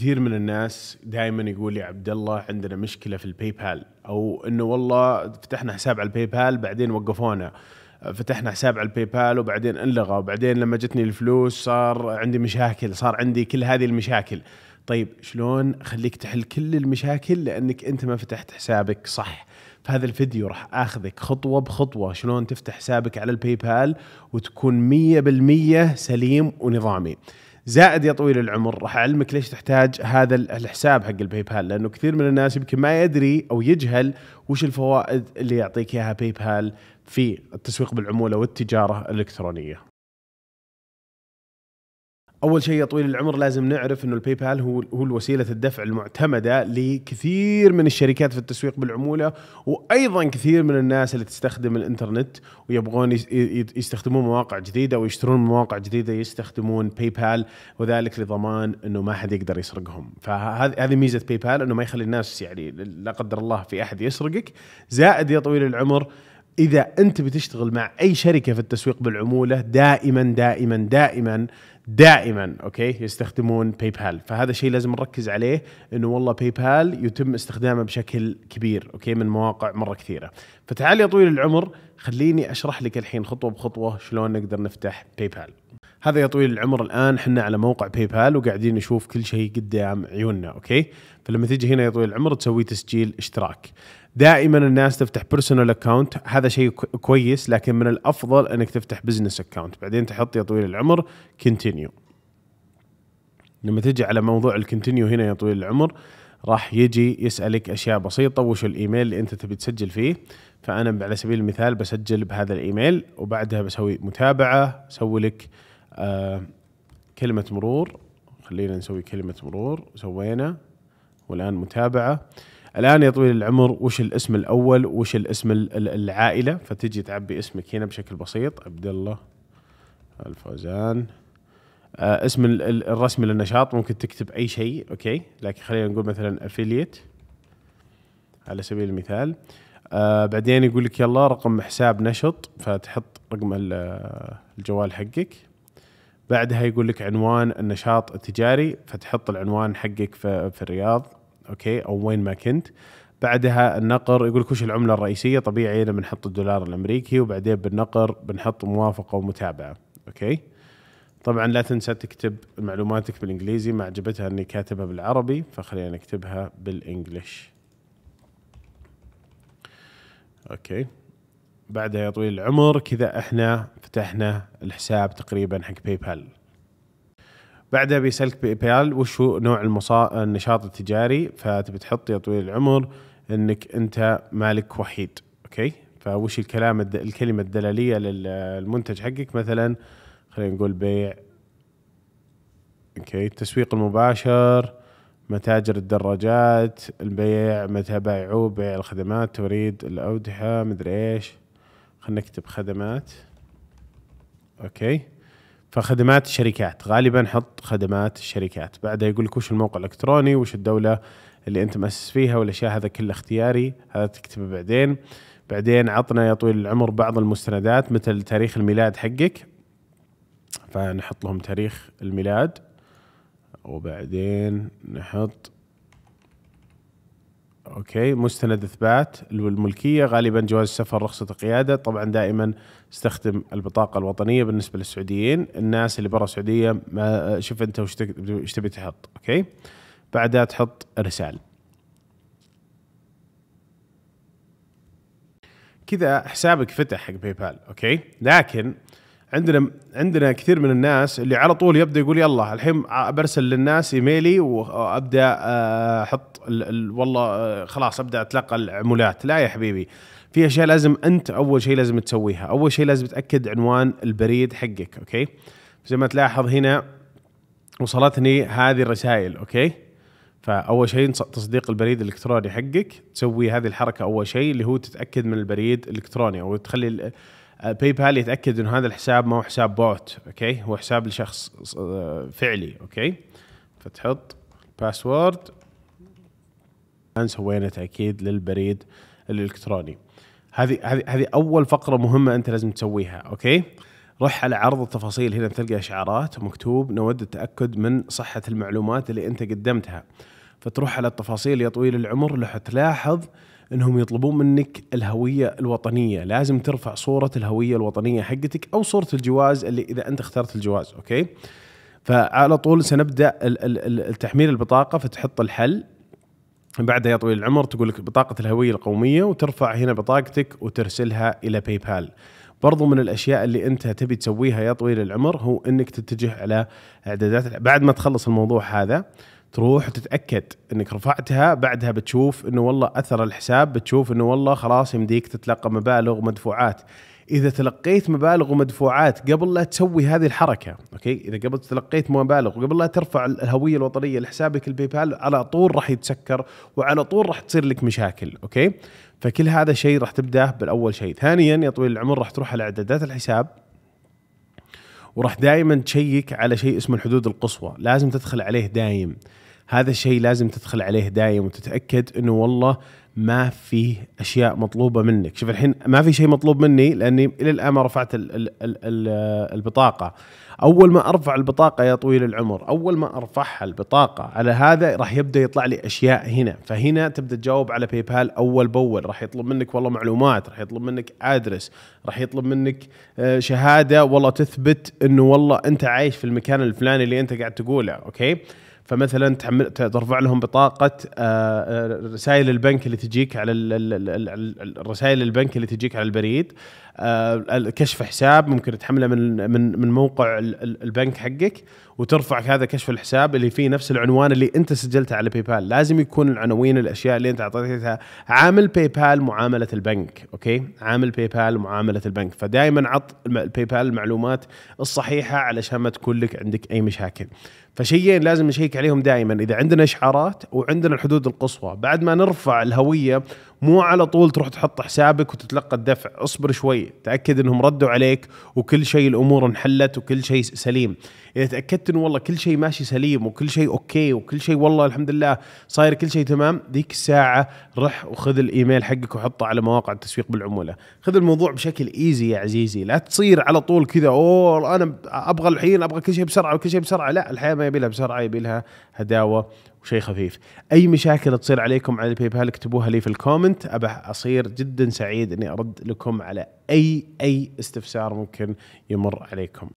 كثير من الناس دائما يقول يا عبد الله عندنا مشكله في الباي بال او انه والله فتحنا حساب على الباي بال بعدين وقفونا فتحنا حساب على الباي بال وبعدين انلغى وبعدين لما جتني الفلوس صار عندي مشاكل صار عندي كل هذه المشاكل طيب شلون خليك تحل كل المشاكل لانك انت ما فتحت حسابك صح في هذا الفيديو راح اخذك خطوه بخطوه شلون تفتح حسابك على الباي بال وتكون 100% سليم ونظامي زائد يا طويل العمر راح اعلمك ليش تحتاج هذا الحساب حق الباي بال لانه كثير من الناس يمكن ما يدري او يجهل وش الفوائد اللي يعطيك اياها باي بال في التسويق بالعموله والتجاره الالكترونيه اول شيء يا طويل العمر لازم نعرف انه الباي بال هو هو وسيله الدفع المعتمده لكثير من الشركات في التسويق بالعموله وايضا كثير من الناس اللي تستخدم الانترنت ويبغون يستخدمون مواقع جديده ويشترون مواقع جديده يستخدمون باي بال وذلك لضمان انه ما حد يقدر يسرقهم فهذه ميزه باي بال انه ما يخلي الناس يعني لا قدر الله في احد يسرقك زائد يا طويل العمر اذا انت بتشتغل مع اي شركه في التسويق بالعموله دائما دائما دائما دائما اوكي يستخدمون باي بال فهذا الشيء لازم نركز عليه انه والله باي بال يتم استخدامه بشكل كبير اوكي من مواقع مره كثيره فتعال يا طويل العمر خليني اشرح لك الحين خطوه بخطوه شلون نقدر نفتح باي بال هذا يا طويل العمر الان احنا على موقع باي بال وقاعدين نشوف كل شيء قدام عيوننا اوكي فلما تيجي هنا يا طويل العمر تسوي تسجيل اشتراك دائما الناس تفتح بيرسونال اكونت هذا شيء كويس لكن من الافضل انك تفتح بزنس اكونت بعدين تحط يا طويل العمر كونتينيو لما تجي على موضوع الكونتينيو هنا يا طويل العمر راح يجي يسالك اشياء بسيطه وش الايميل اللي انت تبي تسجل فيه فانا على سبيل المثال بسجل بهذا الايميل وبعدها بسوي متابعه بسوي لك آه، كلمة مرور خلينا نسوي كلمة مرور سوينا والآن متابعة الآن يا طويل العمر وش الاسم الأول وش الاسم العائلة فتجي تعبي اسمك هنا بشكل بسيط عبد الله الفوزان آه اسم الرسمي للنشاط ممكن تكتب أي شيء أوكي لكن خلينا نقول مثلا أفيليت على سبيل المثال آه بعدين يقول لك يلا رقم حساب نشط فتحط رقم الجوال حقك بعدها يقول لك عنوان النشاط التجاري فتحط العنوان حقك في, في الرياض اوكي او وين ما كنت بعدها النقر يقول لك وش العمله الرئيسيه طبيعي لما بنحط الدولار الامريكي وبعدين بالنقر بنحط موافقه ومتابعه اوكي طبعا لا تنسى تكتب معلوماتك بالانجليزي ما عجبتها اني كاتبها بالعربي فخلينا نكتبها بالانجلش اوكي بعدها يا طويل العمر كذا احنا فتحنا الحساب تقريبا حق باي بال بعدها بيسالك باي بال وش هو نوع المصا... النشاط التجاري فتبي تحط يا طويل العمر انك انت مالك وحيد اوكي فوش الكلام الد... الكلمه الدلاليه للمنتج حقك مثلا خلينا نقول بيع اوكي التسويق المباشر متاجر الدراجات البيع متى بايعوه بيع الخدمات توريد الأودحة مدري إيش خلينا نكتب خدمات اوكي فخدمات الشركات غالبا حط خدمات الشركات بعدها يقول لك وش الموقع الالكتروني وش الدوله اللي انت مؤسس فيها والاشياء هذا كله اختياري هذا تكتبه بعدين بعدين عطنا يا طويل العمر بعض المستندات مثل تاريخ الميلاد حقك فنحط لهم تاريخ الميلاد وبعدين نحط اوكي مستند اثبات الملكيه غالبا جواز السفر رخصه القياده طبعا دائما استخدم البطاقه الوطنيه بالنسبه للسعوديين الناس اللي برا السعوديه ما شوف انت وش تبي تحط اوكي بعدها تحط ارسال كذا حسابك فتح حق باي بال اوكي لكن عندنا عندنا كثير من الناس اللي على طول يبدا يقول يلا الحين برسل للناس ايميلي وابدا آه، احط والله آه، خلاص ابدا اتلقى العمولات لا يا حبيبي في اشياء لازم انت اول شيء لازم تسويها اول شيء لازم تاكد عنوان البريد حقك اوكي زي ما تلاحظ هنا وصلتني هذه الرسائل اوكي فاول شيء تصديق البريد الالكتروني حقك تسوي هذه الحركه اول شيء اللي هو تتاكد من البريد الالكتروني او تخلي باي آه، بال يتاكد انه هذا الحساب ما هو حساب بوت اوكي هو حساب لشخص آه، فعلي اوكي فتحط باسورد الان سوينا تاكيد للبريد الالكتروني هذه هذه هذه اول فقره مهمه انت لازم تسويها اوكي روح على عرض التفاصيل هنا تلقى اشعارات مكتوب نود التاكد من صحه المعلومات اللي انت قدمتها فتروح على التفاصيل يا طويل العمر راح تلاحظ انهم يطلبون منك الهويه الوطنيه، لازم ترفع صوره الهويه الوطنيه حقتك او صوره الجواز اللي اذا انت اخترت الجواز، اوكي؟ فعلى طول سنبدا تحميل البطاقه فتحط الحل بعدها يا طويل العمر تقول لك بطاقه الهويه القوميه وترفع هنا بطاقتك وترسلها الى باي بال. برضو من الاشياء اللي انت تبي تسويها يا طويل العمر هو انك تتجه على اعدادات بعد ما تخلص الموضوع هذا تروح وتتاكد انك رفعتها بعدها بتشوف انه والله اثر الحساب بتشوف انه والله خلاص يمديك تتلقى مبالغ ومدفوعات اذا تلقيت مبالغ ومدفوعات قبل لا تسوي هذه الحركه اوكي اذا قبل تلقيت مبالغ وقبل لا ترفع الهويه الوطنيه لحسابك البي بال على طول راح يتسكر وعلى طول راح تصير لك مشاكل اوكي فكل هذا شيء راح تبداه بالاول شيء ثانيا يا طويل العمر راح تروح على اعدادات الحساب وراح دائما تشيك على شيء اسمه الحدود القصوى لازم تدخل عليه دايم هذا الشيء لازم تدخل عليه دايم وتتاكد انه والله ما في اشياء مطلوبه منك شوف الحين ما في شيء مطلوب مني لاني الى الان ما رفعت الـ الـ الـ الـ البطاقه اول ما ارفع البطاقه يا طويل العمر اول ما ارفعها البطاقه على هذا راح يبدا يطلع لي اشياء هنا فهنا تبدا تجاوب على باي بال اول باول راح يطلب منك والله معلومات راح يطلب منك ادرس راح يطلب منك آه، شهاده والله تثبت انه والله انت عايش في المكان الفلاني اللي انت قاعد تقوله اوكي فمثلا ترفع لهم بطاقه آه، آه، رسائل البنك اللي تجيك على الرسائل البنك اللي تجيك على البريد آه، كشف حساب ممكن تحمله من من من موقع البنك حقك وترفع هذا كشف الحساب اللي فيه نفس العنوان اللي انت سجلته على باي بال لازم يكون العناوين الاشياء اللي انت اعطيتها عامل باي بال معامله البنك اوكي عامل باي بال معامله البنك فدائما عط الباي بال المعلومات الصحيحه علشان ما تكون لك عندك اي مشاكل فشيئين لازم نشيك عليهم دائما اذا عندنا اشعارات وعندنا الحدود القصوى بعد ما نرفع الهويه مو على طول تروح تحط حسابك وتتلقى الدفع اصبر شوي تاكد انهم ردوا عليك وكل شيء الامور انحلت وكل شيء سليم اذا تاكدت انه والله كل شيء ماشي سليم وكل شيء اوكي وكل شيء والله الحمد لله صاير كل شيء تمام ذيك الساعه رح وخذ الايميل حقك وحطه على مواقع التسويق بالعموله خذ الموضوع بشكل ايزي يا عزيزي لا تصير على طول كذا اوه انا ابغى الحين ابغى كل شيء بسرعه وكل شيء بسرعه لا الحياه ما يبي لها بسرعه يبي لها هداوه وشيء خفيف اي مشاكل تصير عليكم على البي بال اكتبوها لي في الكومنت ابى اصير جدا سعيد اني ارد لكم على اي اي استفسار ممكن يمر عليكم